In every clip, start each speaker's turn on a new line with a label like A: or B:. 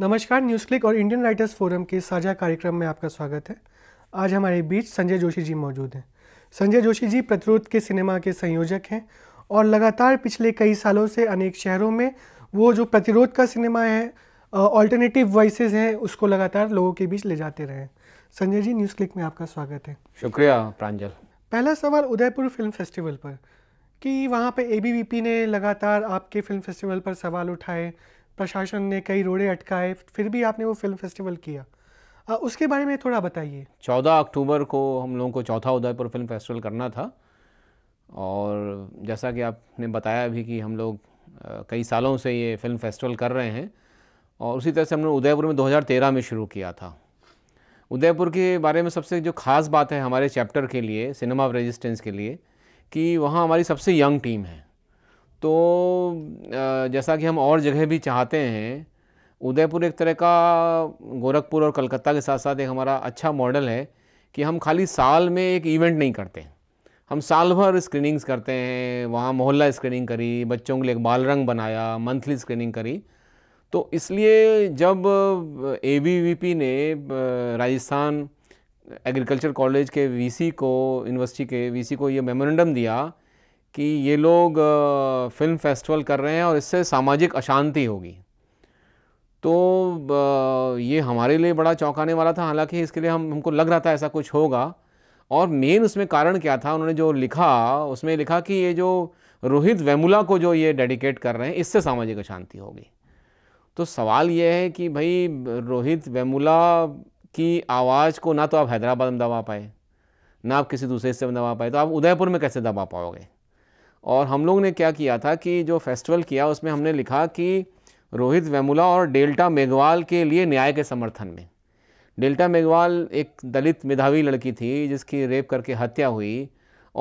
A: नमस्कार news click और Indian writers forum के साझा कार्यक्रम में आपका स्वागत है आज हमारे बीच संजय जोशी जी मौजूद हैं संजय जोशी जी प्रतिरोध के सिनेमा के संयोजक हैं और लगातार पिछले कई सालों से अनेक शहरों में वो जो प्रतिरोध का सिनेमा है ऑल्टरनेटिव वॉइसेस हैं उसको लगातार लोगों के बीच ले जाते रहे संजय जी न्यूज़ क्लिक में आपका स्वागत है
B: शुक्रिया प्रांजल
A: पहला सवाल उदयपुर फिल्म फेस्टिवल पर कि वहाँ पे ए ने लगातार आपके फिल्म फेस्टिवल पर सवाल उठाए प्रशासन ने कई रोड़े अटकाए फिर भी आपने वो फिल्म फेस्टिवल किया आ, उसके बारे में थोड़ा बताइए
B: चौदह अक्टूबर को हम लोगों को चौथा उदयपुर फिल्म फेस्टिवल करना था और जैसा कि आपने बताया भी कि हम लोग कई सालों से ये फिल्म फेस्टिवल कर रहे हैं और उसी तरह से हमने उदयपुर में 2013 में शुरू किया था उदयपुर के बारे में सबसे जो ख़ास बात है हमारे चैप्टर के लिए सिनेमा ऑफ रेजिस्टेंस के लिए कि वहाँ हमारी सबसे यंग टीम है तो जैसा कि हम और जगह भी चाहते हैं उदयपुर एक तरह का गोरखपुर और कलकत्ता के साथ साथ एक हमारा अच्छा मॉडल है कि हम खाली साल में एक इवेंट नहीं करते हम साल भर स्क्रीनिंग्स करते हैं वहाँ मोहल्ला स्क्रीनिंग करी बच्चों के लिए एक बाल रंग बनाया मंथली स्क्रीनिंग करी तो इसलिए जब ए ने राजस्थान एग्रीकल्चर कॉलेज के वीसी को यूनिवर्सिटी के वीसी को ये मेमोरेंडम दिया कि ये लोग फिल्म फेस्टिवल कर रहे हैं और इससे सामाजिक अशांति होगी तो ये हमारे लिए बड़ा चौंकाने वाला था हालांकि इसके लिए हम हमको लग रहा था ऐसा कुछ होगा और मेन उसमें कारण क्या था उन्होंने जो लिखा उसमें लिखा कि ये जो रोहित वेमुला को जो ये डेडिकेट कर रहे हैं इससे सामाजिक अशांति होगी तो सवाल ये है कि भाई रोहित वेमुला की आवाज़ को ना तो आप हैदराबाद में दबा पाए ना आप किसी दूसरे हिस्से में दबा पाए तो आप उदयपुर में कैसे दबा पाओगे और हम लोग ने क्या किया था कि जो फेस्टिवल किया उसमें हमने लिखा कि रोहित वेमुला और डेल्टा मेघवाल के लिए न्याय के समर्थन में डेल्टा मेघवाल एक दलित मेधावी लड़की थी जिसकी रेप करके हत्या हुई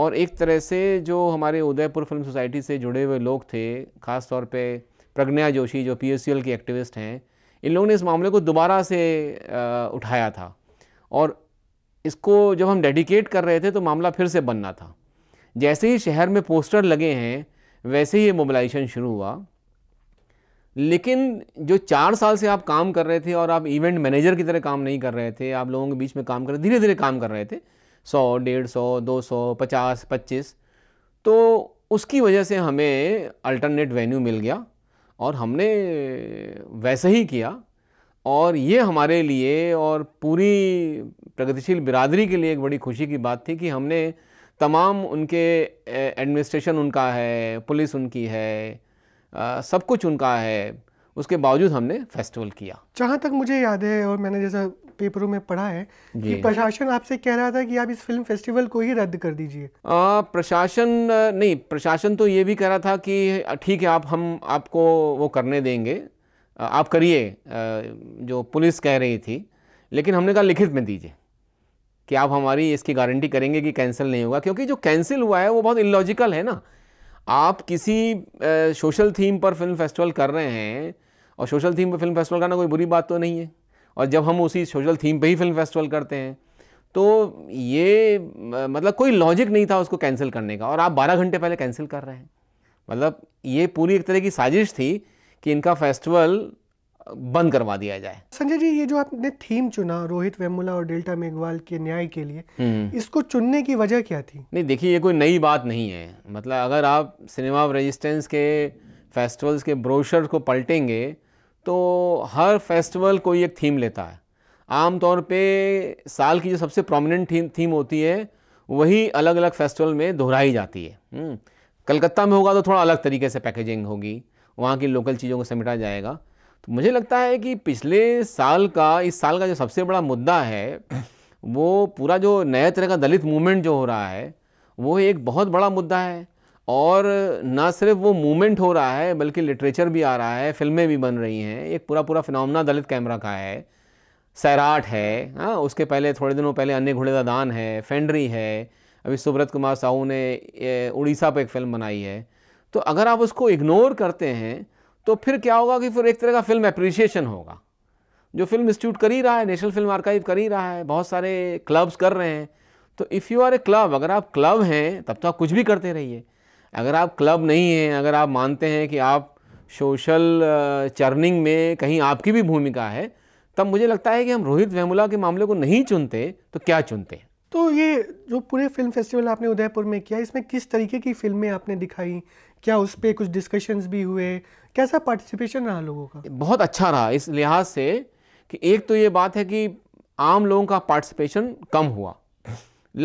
B: और एक तरह से जो हमारे उदयपुर फिल्म सोसाइटी से जुड़े हुए लोग थे ख़ास तौर पे प्रज्ञा जोशी जो पी की एक्टिविस्ट हैं इन लोगों ने इस मामले को दोबारा से उठाया था और इसको जब हम डेडिकेट कर रहे थे तो मामला फिर से बनना था जैसे ही शहर में पोस्टर लगे हैं वैसे ही ये मोबिलाइजेशन शुरू हुआ लेकिन जो चार साल से आप काम कर रहे थे और आप इवेंट मैनेजर की तरह काम नहीं कर रहे थे आप लोगों के बीच में काम कर रहे धीरे धीरे काम कर रहे थे सौ डेढ़ सौ दो सौ पचास पच्चीस तो उसकी वजह से हमें अल्टरनेट वेन्यू मिल गया और हमने वैसे ही किया और ये हमारे लिए और पूरी प्रगतिशील बिरादरी के लिए एक बड़ी खुशी की बात थी कि हमने तमाम उनके एडमिनिस्ट्रेशन उनका है पुलिस उनकी है आ, सब कुछ उनका है उसके बावजूद हमने फेस्टिवल
A: किया जहाँ तक मुझे याद है और मैंने जैसा पेपरों में पढ़ा है
B: कि प्रशासन
A: आपसे कह रहा था कि आप इस फिल्म फेस्टिवल को ही रद्द कर दीजिए
B: प्रशासन नहीं प्रशासन तो ये भी कह रहा था कि ठीक है आप हम आपको वो करने देंगे आप करिए जो पुलिस कह रही थी लेकिन हमने कहा लिखित में दीजिए कि आप हमारी इसकी गारंटी करेंगे कि कैंसिल नहीं होगा क्योंकि जो कैंसिल हुआ है वो बहुत इलॉजिकल है ना आप किसी सोशल थीम पर फिल्म फेस्टिवल कर रहे हैं और सोशल थीम पर फिल्म फेस्टिवल करना कोई बुरी बात तो नहीं है और जब हम उसी सोशल थीम पर ही फिल्म फेस्टिवल करते हैं तो ये मतलब कोई लॉजिक नहीं था उसको कैंसिल करने का और आप 12 घंटे पहले कैंसिल कर रहे हैं मतलब ये पूरी एक तरह की साजिश थी कि इनका फेस्टिवल बंद करवा दिया जाए
A: संजय जी ये जो आपने थीम चुना रोहित वेमुला और डेल्टा मेघवाल के न्याय के लिए हम्म। इसको चुनने की वजह क्या थी
B: नहीं देखिए ये कोई नई बात नहीं है मतलब अगर आप सिनेमा रेजिस्टेंस के फेस्टिवल्स के ब्रोशर को पलटेंगे तो हर फेस्टिवल कोई एक थीम लेता है आमतौर पे साल की जो सबसे प्रोमिनेंट थीम थीम होती है वही अलग अलग फेस्टिवल में दोहराई जाती है हम्म। कलकत्ता में होगा तो थोड़ा अलग तरीके से पैकेजिंग होगी वहाँ की लोकल चीज़ों को समेटा जाएगा तो मुझे लगता है कि पिछले साल का इस साल का जो सबसे बड़ा मुद्दा है वो पूरा जो नया तरह का दलित मूवमेंट जो हो रहा है वो एक बहुत बड़ा मुद्दा है और ना सिर्फ वो मूवमेंट हो रहा है बल्कि लिटरेचर भी आ रहा है फिल्में भी बन रही हैं एक पूरा पूरा फिनमना दलित कैमरा का है सैराट है हाँ उसके पहले थोड़े दिनों पहले अन्य घोड़े दान है फेंडरी है अभी सुब्रत कुमार साहू ने उड़ीसा पर एक फिल्म बनाई है तो अगर आप उसको इग्नोर करते हैं तो फिर क्या होगा कि फिर एक तरह का फिल्म अप्रिसिएशन होगा जो फिल्म इंस्टीट्यूट कर ही रहा है नेशनल फिल्म आर्काइव कर ही रहा है बहुत सारे क्लब्स कर रहे हैं तो if you are a club अगर आप क्लब हैं तब तो आप कुछ भी करते रहिए अगर आप क्लब नहीं हैं अगर आप मानते हैं कि आप सोशल चर्निंग में कहीं आपकी भी भूमिका है तब मुझे लगता है कि हम रोहित वेमुला के मामले को नहीं चुनते तो क्या चुनते हैं
A: तो ये जो पूरे फिल्म फेस्टिवल आपने उदयपुर में किया इसमें किस तरीके की फिल्में आपने दिखाई क्या उस पर कुछ डिस्कशंस भी हुए कैसा पार्टिसिपेशन रहा लोगों का
B: बहुत अच्छा रहा इस लिहाज से कि एक तो ये बात है कि आम लोगों का पार्टिसिपेशन कम हुआ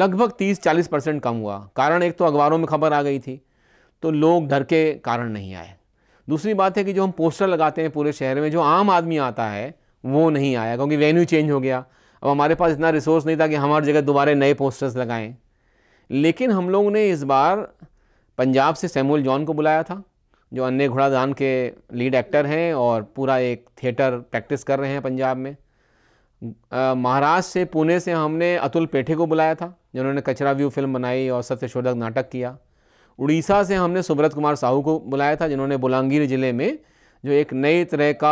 B: लगभग 30-40 परसेंट कम हुआ कारण एक तो अखबारों में खबर आ गई थी तो लोग डर के कारण नहीं आए दूसरी बात है कि जो हम पोस्टर लगाते हैं पूरे शहर में जो आम आदमी आता है वो नहीं आया क्योंकि वेन्यू चेंज हो गया अब हमारे पास इतना रिसोर्स नहीं था कि हमारे जगह दोबारा नए पोस्टर्स लगाएं लेकिन हम लोगों ने इस बार पंजाब से सैमुअल जॉन को बुलाया था जो अन्य घोड़ादान के लीड एक्टर हैं और पूरा एक थिएटर प्रैक्टिस कर रहे हैं पंजाब में महाराष्ट्र से पुणे से हमने अतुल पेठे को बुलाया था जिन्होंने कचरा व्यू फिल्म बनाई और सत्यशोधक नाटक किया उड़ीसा से हमने सुब्रत कुमार साहू को बुलाया था जिन्होंने बुलांगीर ज़िले में जो एक नई तरह का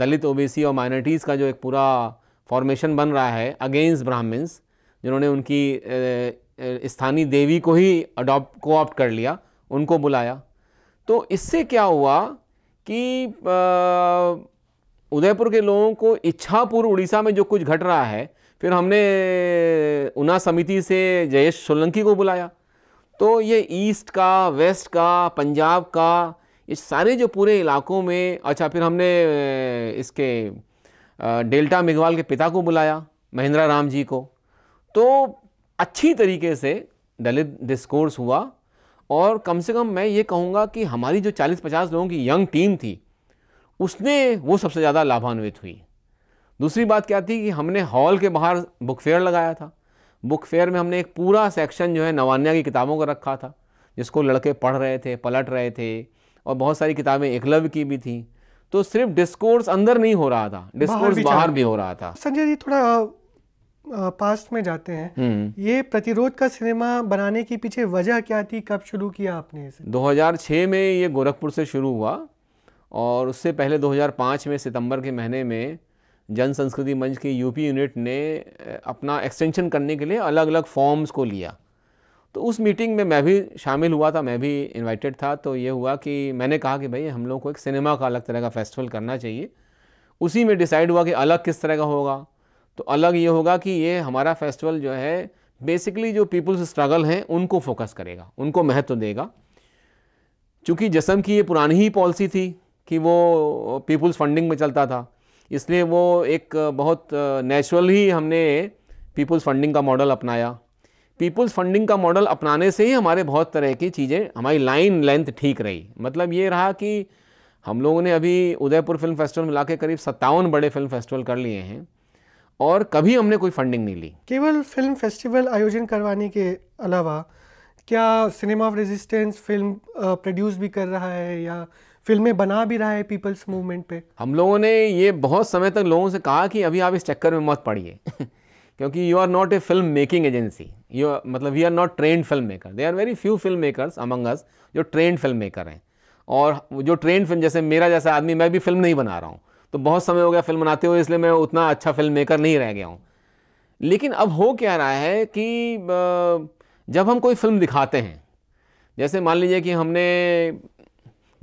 B: दलित ओबीसी और माइनॉरिटीज़ का जो एक पूरा फॉर्मेशन बन रहा है अगेंस्ट ब्राह्मण्स जिन्होंने उनकी स्थानीय देवी को ही अडॉप्ट ऑप्ट कर लिया उनको बुलाया तो इससे क्या हुआ कि उदयपुर के लोगों को इच्छापुर उड़ीसा में जो कुछ घट रहा है फिर हमने उना समिति से जयेश सोलंकी को बुलाया तो ये ईस्ट का वेस्ट का पंजाब का ये सारे जो पूरे इलाकों में अच्छा फिर हमने इसके डेल्टा मेघवाल के पिता को बुलाया महेंद्रा राम जी को तो अच्छी तरीके से दलित डिस्कोर्स हुआ और कम से कम मैं ये कहूँगा कि हमारी जो 40-50 लोगों की यंग टीम थी उसने वो सबसे ज़्यादा लाभान्वित हुई दूसरी बात क्या थी कि हमने हॉल के बाहर बुक फेयर लगाया था बुक फेयर में हमने एक पूरा सेक्शन जो है नवान्या की किताबों का रखा था जिसको लड़के पढ़ रहे थे पलट रहे थे और बहुत सारी किताबें एकलव्य की भी थी तो सिर्फ डिस्कोर्स अंदर नहीं हो रहा था डिस्कोर्स बाहर भी, बाहर भी हो रहा था
A: संजय जी थोड़ा पास्ट में जाते हैं हम्म। ये प्रतिरोध का सिनेमा बनाने के पीछे वजह क्या थी कब शुरू किया आपने इसे
B: 2006 में ये गोरखपुर से शुरू हुआ और उससे पहले 2005 में सितंबर के महीने में जन संस्कृति मंच की यूपी यूनिट ने अपना एक्सटेंशन करने के लिए अलग अलग फॉर्म्स को लिया तो उस मीटिंग में मैं भी शामिल हुआ था मैं भी इनवाइटेड था तो ये हुआ कि मैंने कहा कि भाई हम लोग को एक सिनेमा का अलग तरह का फेस्टिवल करना चाहिए उसी में डिसाइड हुआ कि अलग किस तरह का होगा तो अलग ये होगा कि ये हमारा फेस्टिवल जो है बेसिकली जो पीपल्स स्ट्रगल हैं उनको फोकस करेगा उनको महत्व देगा चूँकि जसम की ये पुरानी ही पॉलिसी थी कि वो पीपल्स फंडिंग में चलता था इसलिए वो एक बहुत नेचुरल ही हमने पीपल्स फंडिंग का मॉडल अपनाया पीपल्स फंडिंग का मॉडल अपनाने से ही हमारे बहुत तरह की चीज़ें हमारी लाइन लेंथ ठीक रही मतलब ये रहा कि हम लोगों ने अभी उदयपुर फिल्म फेस्टिवल मिला के करीब सत्तावन बड़े फिल्म फेस्टिवल कर लिए हैं और कभी हमने कोई फंडिंग नहीं ली
A: केवल फिल्म फेस्टिवल आयोजन करवाने के अलावा क्या cinema of resistance film produce भी कर रहा है या फिल्में बना भी रहा है पीपल्स मूवमेंट पे
B: हम लोगों ने ये बहुत समय तक लोगों से कहा कि अभी आप इस चक्कर में मत पड़िए क्योंकि you are not a film making agency you मतलब you are not trained film maker they are very few film makers among us जो ट्रेंड फिल्म मेकर हैं और जो ट्रेंड फिल्म जैसे मेरा जैसा आदमी मैं भी फिल्म नहीं बना रहा हूँ तो बहुत समय हो गया फिल्म बनाते हुए इसलिए मैं उतना अच्छा फिल्म मेकर नहीं रह गया हूँ लेकिन अब हो क्या रहा है कि जब हम कोई फिल्म दिखाते हैं जैसे मान लीजिए कि हमने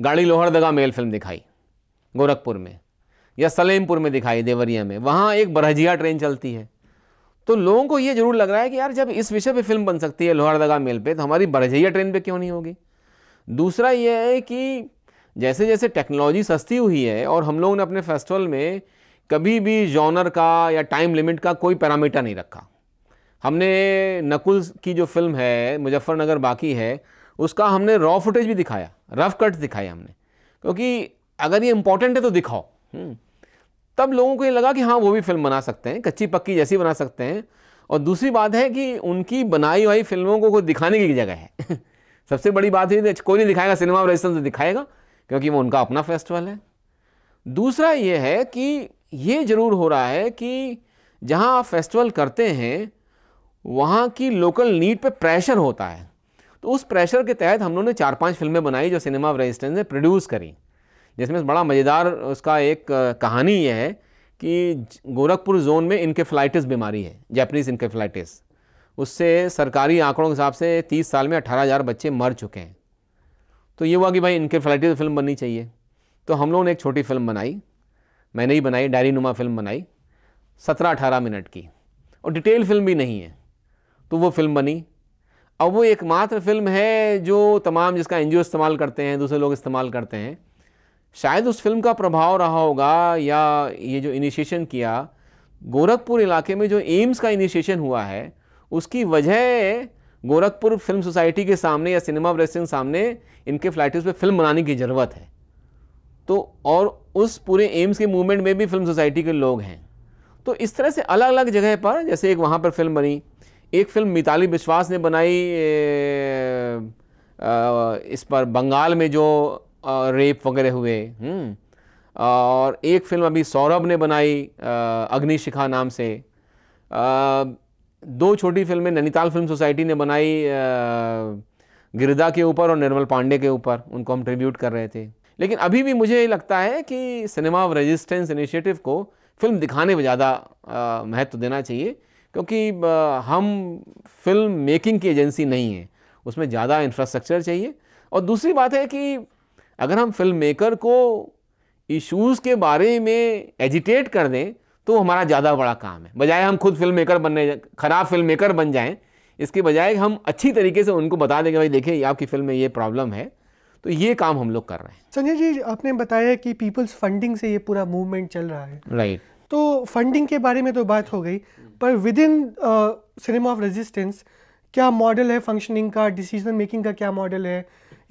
B: गाड़ी लोहरदगा मेल फिल्म दिखाई गोरखपुर में या सलेमपुर में दिखाई देवरिया में वहाँ एक बरहजिया ट्रेन चलती है तो लोगों को ये जरूर लग रहा है कि यार जब इस विषय पे फिल्म बन सकती है लोहरदगा मेल पे तो हमारी बरहजिया ट्रेन पे क्यों नहीं होगी दूसरा ये है कि जैसे जैसे टेक्नोलॉजी सस्ती हुई है और हम लोगों ने अपने फेस्टिवल में कभी भी जॉनर का या टाइम लिमिट का कोई पैरामीटर नहीं रखा हमने नकुल की जो फिल्म है मुजफ्फरनगर बाकी है उसका हमने रॉ फुटेज भी दिखाया रफ कट्स दिखाए हमने क्योंकि अगर ये इम्पोर्टेंट है तो दिखाओ हम्म। तब लोगों को ये लगा कि हाँ वो भी फिल्म बना सकते हैं कच्ची पक्की जैसी बना सकते हैं और दूसरी बात है कि उनकी बनाई हुई फिल्मों को कोई दिखाने की जगह है सबसे बड़ी बात है कोई नहीं दिखाएगा सिनेमा रजिस्टर से दिखाएगा क्योंकि वो उनका अपना फेस्टिवल है दूसरा ये है कि ये ज़रूर हो रहा है कि जहाँ आप फेस्टिवल करते हैं वहाँ की लोकल नीड पे प्रेशर होता है तो उस प्रेशर के तहत हम लोगों ने चार पांच फिल्में बनाई जो सिनेमा ऑफ रेजिस्टेंस ने प्रोड्यूस करी जिसमें बड़ा मज़ेदार उसका एक कहानी यह है कि गोरखपुर जोन में इनकेफ्लाइटिस बीमारी है जैपनीज़ इनकेफ्लाइटिस उससे सरकारी आंकड़ों के हिसाब से तीस साल में अठारह हज़ार बच्चे मर चुके हैं तो ये हुआ कि भाई इनके फ्लाइटी तो फिल्म बननी चाहिए तो हम लोगों ने एक छोटी फिल्म बनाई मैंने ही बनाई डायरी नुमा फिल्म बनाई सत्रह अठारह मिनट की और डिटेल फिल्म भी नहीं है तो वो फिल्म बनी अब वो एकमात्र फिल्म है जो तमाम जिसका एन इस्तेमाल करते हैं दूसरे लोग इस्तेमाल करते हैं शायद उस फिल्म का प्रभाव रहा होगा या ये जो इनिशिएशन किया गोरखपुर इलाके में जो एम्स का इनिशिएशन हुआ है उसकी वजह गोरखपुर फिल्म सोसाइटी के सामने या सिनेमा प्रेस के सामने इनके फ्लैट पे पर फिल्म बनाने की ज़रूरत है तो और उस पूरे एम्स के मूवमेंट में भी फिल्म सोसाइटी के लोग हैं तो इस तरह से अलग अलग जगह पर जैसे एक वहाँ पर फिल्म बनी एक फिल्म मिताली विश्वास ने बनाई इस पर बंगाल में जो रेप वगैरह हुए हम्म, और एक फिल्म अभी सौरभ ने बनाई अग्निशिखा नाम से दो छोटी फिल्में नैनीताल फिल्म सोसाइटी ने बनाई गिरिदा के ऊपर और निर्मल पांडे के ऊपर उनको हम ट्रिब्यूट कर रहे थे लेकिन अभी भी मुझे लगता है कि सिनेमा ऑफ रेजिस्टेंस इनिशिएटिव को फिल्म दिखाने में ज़्यादा महत्व देना चाहिए क्योंकि हम फिल्म मेकिंग की एजेंसी नहीं है उसमें ज़्यादा इंफ्रास्ट्रक्चर चाहिए और दूसरी बात है कि अगर हम फिल्म मेकर को इश्यूज़ के बारे में एजिटेट कर दें तो हमारा ज़्यादा बड़ा काम है बजाय हम खुद फिल्म मेकर बनने ख़राब फिल्म मेकर बन जाएँ इसके बजाय हम अच्छी तरीके से उनको बता देंगे भाई देखिए आपकी फिल्म में ये प्रॉब्लम है तो ये काम हम लोग कर रहे हैं
A: संजय जी आपने बताया कि पीपल्स फंडिंग से ये पूरा मूवमेंट चल रहा है राइट right. तो फंडिंग के बारे में तो बात हो गई पर within cinema of resistance क्या मॉडल है फंक्शनिंग का डिसीजन मेकिंग का क्या मॉडल है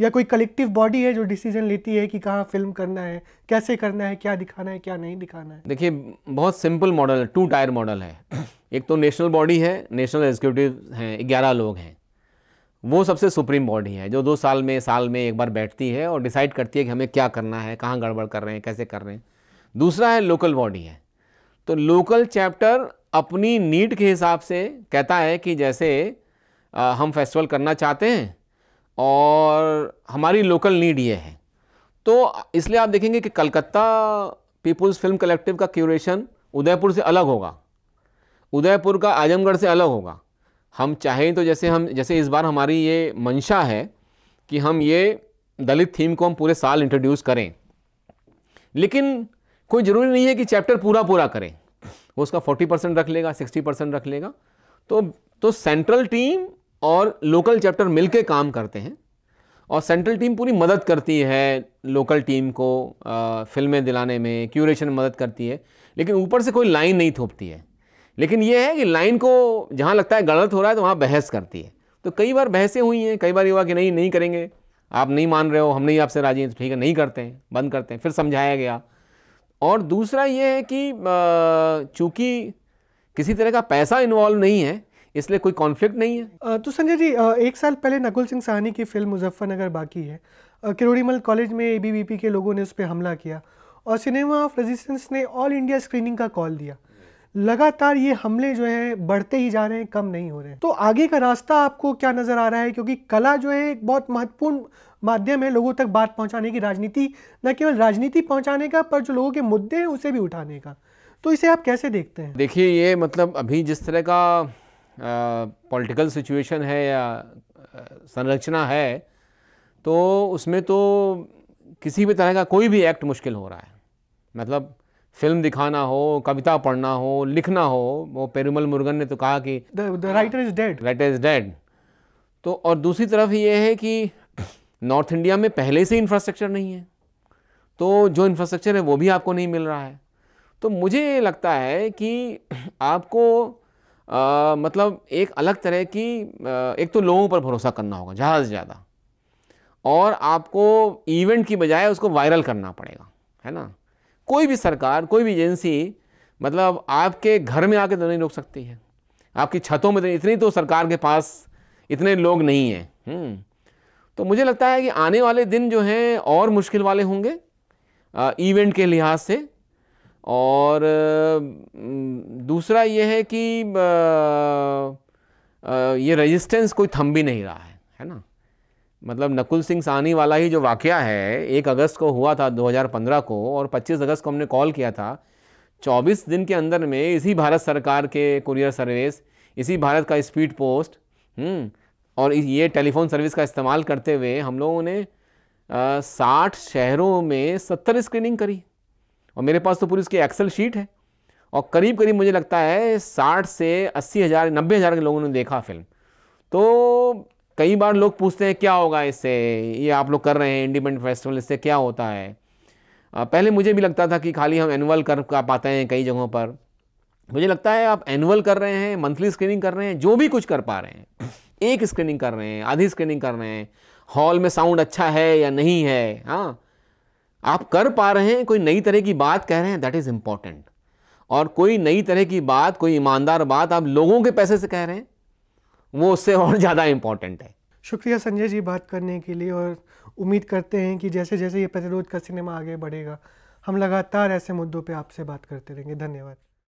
A: या कोई कलेक्टिव बॉडी है जो डिसीजन लेती है कि कहाँ फिल्म करना है कैसे करना है क्या दिखाना है क्या नहीं दिखाना है
B: देखिए बहुत सिंपल मॉडल है टू टायर मॉडल है एक तो नेशनल बॉडी है नेशनल एग्जीक्यूटिव हैं ग्यारह लोग हैं वो सबसे सुप्रीम बॉडी है जो दो साल में साल में एक बार बैठती है और डिसाइड करती है कि हमें क्या करना है कहाँ गड़बड़ कर रहे हैं कैसे कर रहे हैं दूसरा है लोकल बॉडी है तो लोकल चैप्टर अपनी नीड के हिसाब से कहता है कि जैसे आ, हम फेस्टिवल करना चाहते हैं और हमारी लोकल नीड ये है तो इसलिए आप देखेंगे कि कलकत्ता पीपुल्स फिल्म कलेक्टिव का क्यूरेशन उदयपुर से अलग होगा उदयपुर का आजमगढ़ से अलग होगा हम चाहें तो जैसे हम जैसे इस बार हमारी ये मंशा है कि हम ये दलित थीम को हम पूरे साल इंट्रोड्यूस करें लेकिन कोई ज़रूरी नहीं है कि चैप्टर पूरा पूरा करें वो उसका 40 परसेंट रख लेगा 60 परसेंट रख लेगा तो तो सेंट्रल टीम और लोकल चैप्टर मिलके काम करते हैं और सेंट्रल टीम पूरी मदद करती है लोकल टीम को फिल्में दिलाने में क्यूरेशन मदद करती है लेकिन ऊपर से कोई लाइन नहीं थोपती है लेकिन ये है कि लाइन को जहाँ लगता है गलत हो रहा है तो वहाँ बहस करती है तो कई बार बहसें हुई हैं कई बार ये हुआ कि नहीं नहीं करेंगे आप नहीं मान रहे हो हम नहीं आपसे राजी हैं तो ठीक है नहीं करते हैं बंद करते हैं फिर समझाया गया और दूसरा ये है कि चूँकि किसी तरह का पैसा इन्वॉल्व नहीं है इसलिए कोई कॉन्फ्लिक्ट
A: नहीं है तो संजय जी एक साल पहले नकुल सिंह साहनी की फिल्म मुजफ्फरनगर बाकी है किरोड़ीमल कॉलेज में ए के लोगों ने उस पर हमला किया और सिनेमा ऑफ रेजिस्टेंस ने ऑल इंडिया स्क्रीनिंग का कॉल दिया लगातार ये हमले जो हैं बढ़ते ही जा रहे हैं कम नहीं हो रहे हैं तो आगे का रास्ता आपको क्या नज़र आ रहा है क्योंकि कला जो है एक बहुत महत्वपूर्ण माध्यम है लोगों तक बात पहुंचाने की राजनीति न केवल राजनीति पहुंचाने का पर जो लोगों के मुद्दे हैं उसे भी उठाने का तो इसे आप कैसे देखते हैं
B: देखिए ये मतलब अभी जिस तरह का पॉलिटिकल सिचुएशन है या संरचना है तो उसमें तो किसी भी तरह का कोई भी एक्ट मुश्किल हो रहा है मतलब फिल्म दिखाना हो कविता पढ़ना हो लिखना हो वो पेरूमल मुर्गन ने तो कहा कि the writer is dead writer is dead तो और दूसरी तरफ ये है कि नॉर्थ इंडिया में पहले से इंफ्रास्ट्रक्चर नहीं है तो जो इंफ्रास्ट्रक्चर है वो भी आपको नहीं मिल रहा है तो मुझे लगता है कि आपको आ, मतलब एक अलग तरह की एक तो लोगों पर भरोसा करना होगा ज़्यादा से ज़्यादा और आपको इवेंट की बजाय उसको वायरल करना पड़ेगा है ना कोई भी सरकार कोई भी एजेंसी मतलब आपके घर में आके तो नहीं रोक सकती है आपकी छतों में तो इतनी तो सरकार के पास इतने लोग नहीं हैं हम्म। तो मुझे लगता है कि आने वाले दिन जो हैं और मुश्किल वाले होंगे इवेंट के लिहाज से और दूसरा ये है कि ये रेजिस्टेंस कोई थम भी नहीं रहा है है ना मतलब नकुल सिंह सानी वाला ही जो वाक़ है एक अगस्त को हुआ था 2015 को और 25 अगस्त को हमने कॉल किया था 24 दिन के अंदर में इसी भारत सरकार के कुरियर सर्विस इसी भारत का स्पीड हम्म, पोस्ट और ये टेलीफोन सर्विस का इस्तेमाल करते हुए हम लोगों ने साठ शहरों में सत्तर स्क्रीनिंग करी और मेरे पास तो पूरी उसकी एक्सेल शीट है और करीब करीब मुझे लगता है साठ से अस्सी हज़ार नब्बे हज़ार के लोगों ने देखा फिल्म तो कई बार लोग पूछते हैं क्या होगा इससे ये आप लोग कर रहे हैं इंडिपेंडेंट फेस्टिवल इससे क्या होता है पहले मुझे भी लगता था कि खाली हम एनुअल कर पाते हैं कई जगहों पर मुझे लगता है आप एनुअल कर रहे हैं मंथली स्क्रीनिंग कर रहे हैं जो भी कुछ कर पा रहे हैं एक स्क्रीनिंग कर रहे हैं आधी स्क्रीनिंग कर रहे हैं हॉल में साउंड अच्छा है या नहीं है हाँ आप कर पा रहे हैं कोई नई तरह की बात कह रहे हैं दैट इज़ इम्पॉर्टेंट और कोई नई तरह की बात कोई ईमानदार बात आप लोगों के पैसे से कह रहे हैं वो उससे और ज़्यादा इम्पॉर्टेंट है
A: शुक्रिया संजय जी बात करने के लिए और उम्मीद करते हैं कि जैसे जैसे ये प्रतिरोध का सिनेमा आगे बढ़ेगा हम लगातार ऐसे मुद्दों पे आपसे बात करते रहेंगे धन्यवाद